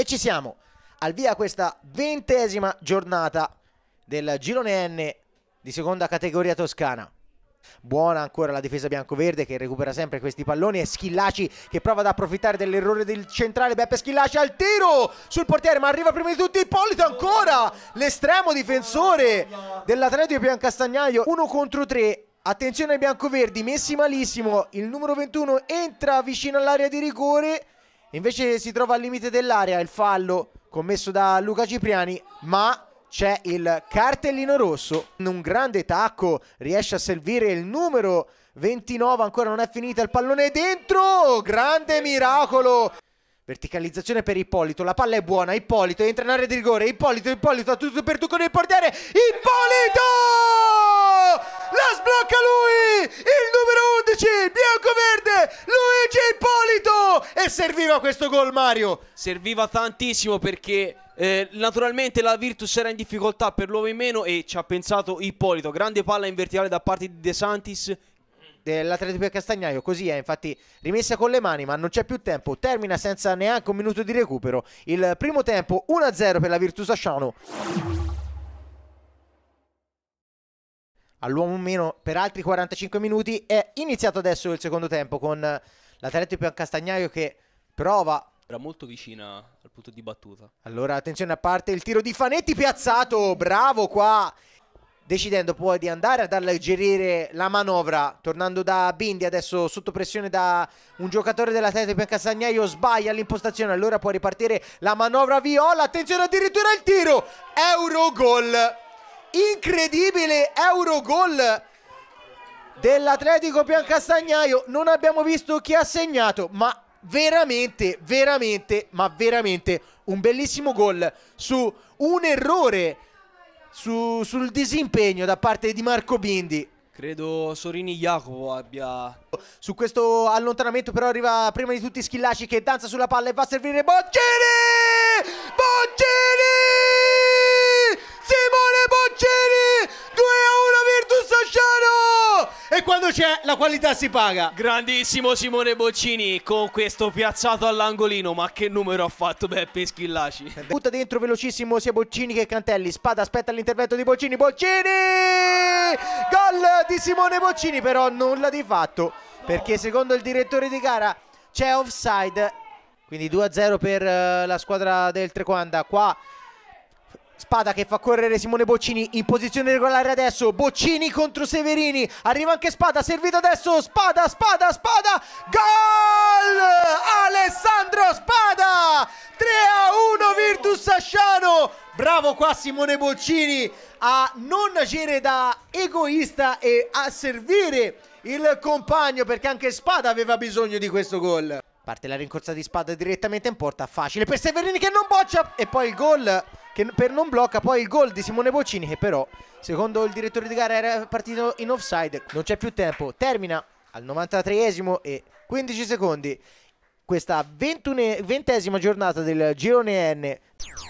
E ci siamo, al via questa ventesima giornata del girone N di seconda categoria toscana. Buona ancora la difesa biancoverde che recupera sempre questi palloni e Schillaci che prova ad approfittare dell'errore del centrale Beppe Schillaci al tiro sul portiere ma arriva prima di tutti Ippolito ancora l'estremo difensore dell'Atletico Pian Castagnaio 1 contro 3 attenzione ai biancoverdi messi malissimo il numero 21 entra vicino all'area di rigore Invece si trova al limite dell'area il fallo commesso da Luca Cipriani, ma c'è il cartellino rosso. Un grande tacco, riesce a servire il numero 29, ancora non è finita, il pallone dentro, grande miracolo! Verticalizzazione per Ippolito, la palla è buona, Ippolito entra in area di rigore, Ippolito, Ippolito, a tutto per tutto con il portiere, Ippolito! La sblocca lui, il numero 11, bianco-verde, Luigi Ippolito! E serviva questo gol, Mario. Serviva tantissimo perché eh, naturalmente la Virtus era in difficoltà per l'uomo in meno e ci ha pensato Ippolito. Grande palla in verticale da parte di De Santis dell'Atletico Castagnaio così è infatti rimessa con le mani ma non c'è più tempo termina senza neanche un minuto di recupero il primo tempo 1-0 per la Virtus Asciano all'uomo in meno per altri 45 minuti è iniziato adesso il secondo tempo con l'Atletico più Castagnaio che prova era molto vicina al punto di battuta. Allora attenzione a parte il tiro di Fanetti piazzato, bravo qua, decidendo poi di andare ad alleggerire la manovra, tornando da Bindi adesso sotto pressione da un giocatore dell'Atletico per Castagnaio, sbaglia l'impostazione, allora può ripartire la manovra Viola, attenzione addirittura il tiro, Eurogol, incredibile Eurogol dell'Atletico Biancastagnaio. Non abbiamo visto chi ha segnato, ma veramente, veramente, ma veramente un bellissimo gol su un errore su, sul disimpegno da parte di Marco Bindi. Credo Sorini Jacopo abbia... Su questo allontanamento però arriva prima di tutti Schillaci che danza sulla palla e va a servire Boggini! Boggini! E quando c'è la qualità si paga. Grandissimo Simone Boccini con questo piazzato all'angolino. Ma che numero ha fatto Beppe Schillaci? Butta dentro velocissimo sia Boccini che Cantelli. Spada aspetta l'intervento di Boccini. Boccini! Gol di Simone Boccini, però nulla di fatto. Perché secondo il direttore di gara c'è offside. Quindi 2-0 per eh, la squadra del Trequanda. Qua Spada che fa correre Simone Boccini in posizione regolare adesso. Boccini contro Severini. Arriva anche Spada, servito adesso. Spada, Spada, Spada. Gol! Alessandro Spada! 3 a 1 Virtus Asciano. Bravo qua Simone Boccini a non agire da egoista e a servire il compagno perché anche Spada aveva bisogno di questo gol. Parte la rincorsa di Spada direttamente in porta, facile per Severini che non boccia e poi il gol che per non blocca poi il gol di Simone Boccini che però secondo il direttore di gara era partito in offside non c'è più tempo termina al 93esimo e 15 secondi questa ventesima giornata del girone N